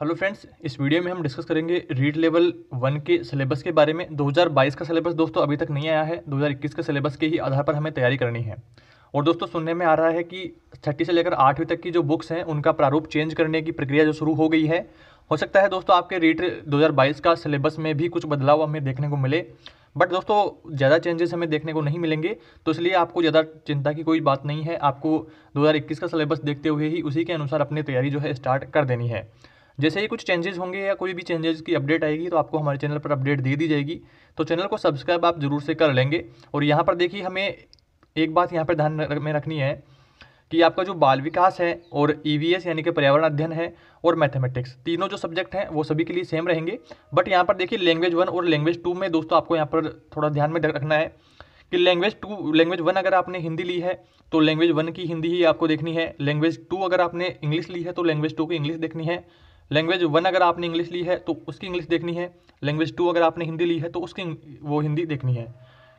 hello friends इस video में हम डिस्कस करेंगे रीड लेवल वन के सिलेबस के बारे में 2022 का सिलेबस दोस्तों अभी तक नहीं आया है 2021 के सिलेबस के ही आधार पर हमें तैयारी करनी है और दोस्तों सुनने में आ रहा है कि छठी से लेकर आठवीं तक की जो बुक्स हैं उनका प्रारूप चेंज करने की प्रक्रिया जो शुरू हो गई है हो सकता है दोस्तों आपके रीट दो का सिलेबस में भी कुछ बदलाव हमें देखने को मिले बट दोस्तों ज़्यादा चेंजेस हमें देखने को नहीं मिलेंगे तो इसलिए आपको ज़्यादा चिंता की कोई बात नहीं है आपको 2021 का सिलेबस देखते हुए ही उसी के अनुसार अपनी तैयारी जो है स्टार्ट कर देनी है जैसे ही कुछ चेंजेस होंगे या कोई भी चेंजेस की अपडेट आएगी तो आपको हमारे चैनल पर अपडेट दे दी जाएगी तो चैनल को सब्सक्राइब आप ज़रूर से कर लेंगे और यहाँ पर देखिए हमें एक बात यहाँ पर ध्यान में रखनी है कि आपका जो बाल विकास है और ई e यानी कि पर्यावरण अध्ययन है और मैथमेटिक्स तीनों जो सब्जेक्ट हैं वो सभी के लिए सेम रहेंगे बट यहाँ पर देखिए लैंग्वेज वन और लैंग्वेज टू में दोस्तों आपको यहाँ पर थोड़ा ध्यान में रखना है कि लैंग्वेज टू लैंग्वेज वन अगर आपने हिंदी ली है तो लैंग्वेज वन की हिंदी ही आपको देखनी है लैंग्वेज टू अगर आपने इंग्लिश ली है तो लैंग्वेज टू की इंग्लिश देखनी है लैंग्वेज वन अगर आपने इंग्लिश ली है तो उसकी इंग्लिश देखनी है लैंग्वेज टू अगर आपने हिंदी ली है तो उसकी वो हिंदी देखनी है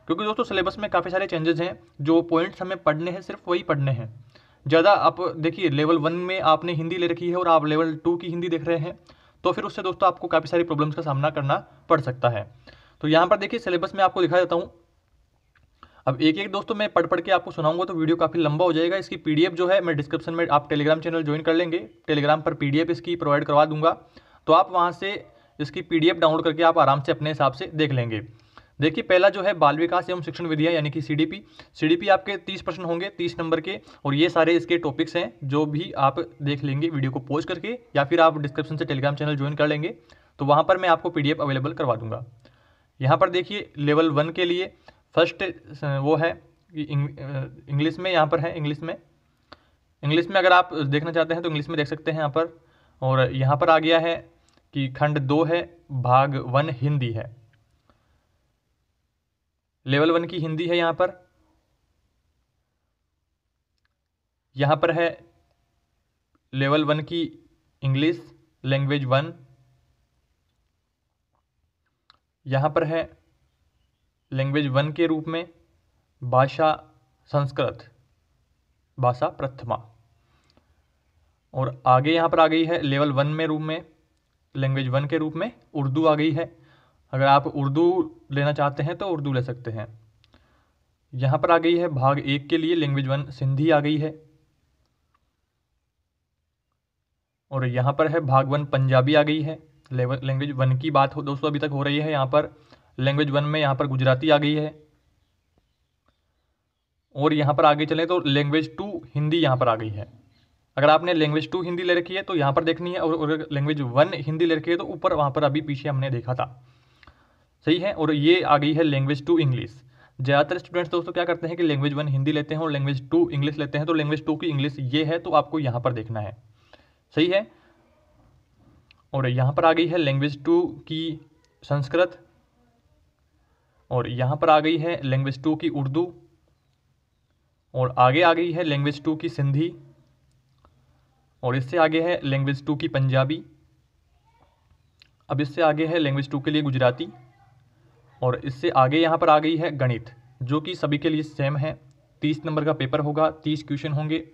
क्योंकि दोस्तों सिलेबस में काफ़ी सारे चेंजेस हैं जो पॉइंट्स हमें पढ़ने हैं सिर्फ वही पढ़ने हैं ज़्यादा आप देखिए लेवल वन में आपने हिंदी ले रखी है और आप लेवल टू की हिंदी देख रहे हैं तो फिर उससे दोस्तों आपको काफ़ी सारी प्रॉब्लम्स का सामना करना पड़ सकता है तो यहाँ पर देखिए सिलेबस में आपको दिखा देता हूँ अब एक एक दोस्तों मैं पढ़ पढ़ के आपको सुनाऊंगा तो वीडियो काफ़ी लंबा हो जाएगा इसकी पीडीएफ जो है मैं डिस्क्रिप्शन में आप टेलीग्राम चैनल ज्वाइन कर लेंगे टेलीग्राम पर पीडीएफ इसकी प्रोवाइड करवा दूंगा तो आप वहाँ से इसकी पीडीएफ डाउनलोड करके आप आराम से अपने हिसाब से देख लेंगे देखिए पहला जो है बाल विकास एवं शिक्षण विधियाँ यानी कि सी डी आपके तीस प्रश्न होंगे तीस नंबर के और ये सारे इसके टॉपिक्स हैं जो भी आप देख लेंगे वीडियो को पोस्ट करके या फिर आप डिस्क्रिप्शन से टेलीग्राम चैनल ज्वाइन कर लेंगे तो वहाँ पर मैं आपको पी अवेलेबल करवा दूंगा यहाँ पर देखिए लेवल वन के लिए फर्स्ट वो है कि इंग्लिश में यहाँ पर है इंग्लिश में इंग्लिश में अगर आप देखना चाहते हैं तो इंग्लिश में देख सकते हैं यहाँ पर और यहाँ पर आ गया है कि खंड दो है भाग वन हिंदी है लेवल वन की हिंदी है यहाँ पर यहाँ पर है लेवल वन की इंग्लिश लैंग्वेज वन यहाँ पर है लैंग्वेज वन के रूप में भाषा संस्कृत भाषा प्रथमा और आगे यहाँ पर आ गई है लेवल वन में रूप में लैंग्वेज वन के रूप में उर्दू आ गई है अगर आप उर्दू लेना चाहते हैं तो उर्दू ले सकते हैं यहाँ पर आ गई है भाग एक के लिए लैंग्वेज वन सिंधी आ गई है और यहाँ पर है भाग वन पंजाबी आ गई है लेवल लैंग्वेज वन की बात हो दोस्तों अभी तक हो रही है यहाँ पर लैंग्वेज वन में यहाँ पर गुजराती आ गई है और यहाँ पर आगे चलें तो लैंग्वेज टू हिंदी यहाँ पर आ गई है अगर आपने लैंग्वेज टू हिंदी ले रखी है तो यहाँ पर देखनी है और अगर लैंग्वेज वन हिंदी ले रखी है तो ऊपर वहाँ पर अभी पीछे हमने देखा था सही है और ये आ गई है लैंग्वेज टू इंग्लिश ज़्यादातर स्टूडेंट्स दोस्तों क्या करते हैं कि लैंग्वेज वन हिंदी लेते हैं और लैंग्वेज टू इंग्लिश लेते हैं तो लैंग्वेज टू की इंग्लिश ये है तो आपको यहाँ पर देखना है सही है और यहाँ पर आ गई है लैंग्वेज टू की संस्कृत और यहाँ पर आ गई है लैंग्वेज टू की उर्दू और आगे आ गई है लैंग्वेज टू की सिंधी और इससे आगे है लैंग्वेज टू की पंजाबी अब इससे आगे है लैंग्वेज टू के लिए गुजराती और इससे आगे यहाँ पर आ गई है गणित जो कि सभी के लिए सेम है तीस नंबर का पेपर होगा तीस क्वेश्चन होंगे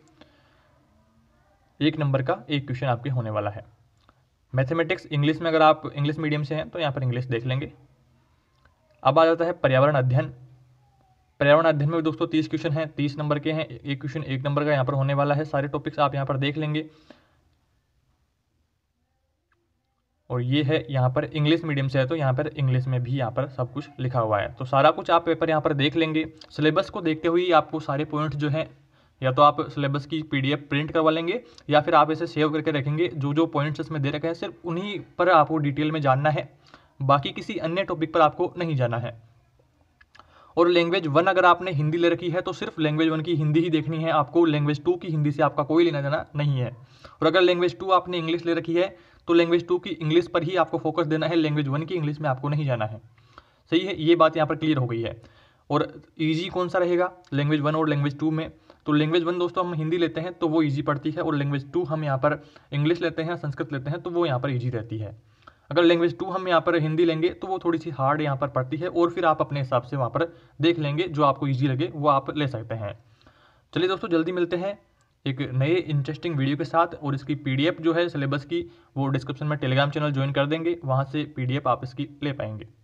एक नंबर का एक क्वेश्चन आपके होने वाला है मैथमेटिक्स इंग्लिश में अगर आप इंग्लिश मीडियम से हैं तो यहाँ पर इंग्लिश देख लेंगे अब आ जाता है पर्यावरण अध्ययन पर्यावरण अध्ययन में दोस्तों तीस क्वेश्चन हैं तीस नंबर के हैं एक क्वेश्चन एक नंबर का यहाँ पर होने वाला है सारे टॉपिक्स आप यहाँ पर देख लेंगे और ये है यहाँ पर इंग्लिश मीडियम से है तो यहाँ पर इंग्लिश में भी यहाँ पर सब कुछ लिखा हुआ है तो सारा कुछ आप पेपर यहाँ पर देख लेंगे सिलेबस को देखते हुए आपको सारे पॉइंट जो हैं या तो आप सिलेबस की पीडीएफ प्रिंट करवा लेंगे या फिर आप इसे सेव करके रखेंगे जो जो पॉइंट्स इसमें दे रखे हैं सिर्फ उन्हीं पर आपको डिटेल में जानना है बाकी किसी अन्य टॉपिक पर आपको नहीं जाना है और लैंग्वेज वन अगर आपने हिंदी ले रखी है तो सिर्फ लैंग्वेज वन की हिंदी ही देखनी है आपको लैंग्वेज टू की हिंदी से आपका कोई लेना देना नहीं है और अगर लैंग्वेज टू आपने इंग्लिश ले रखी है तो लैंग्वेज टू की इंग्लिश पर ही आपको फोकस देना है लैंग्वेज वन की इंग्लिश में आपको नहीं जाना है सही है ये बात यहाँ पर क्लियर हो गई है और ईजी कौन सा रहेगा लैंग्वेज वन और लैंग्वेज टू में तो लैंग्वेज वन दोस्तों हम हिंदी लेते हैं तो वो ईजी पड़ती है और लैंग्वेज टू हम यहाँ पर इंग्लिश लेते हैं संस्कृत लेते हैं तो वो यहाँ पर ईजी रहती है अगर लैंग्वेज टू हम यहाँ पर हिंदी लेंगे तो वो थोड़ी सी हार्ड यहाँ पर पड़ती है और फिर आप अपने हिसाब से वहाँ पर देख लेंगे जो आपको ईजी लगे वो आप ले सकते हैं चलिए दोस्तों जल्दी मिलते हैं एक नए इंटरेस्टिंग वीडियो के साथ और इसकी पीडीएफ जो है सिलेबस की वो डिस्क्रिप्शन में टेलीग्राम चैनल ज्वाइन कर देंगे वहाँ से पीडीएफ आप इसकी ले पाएंगे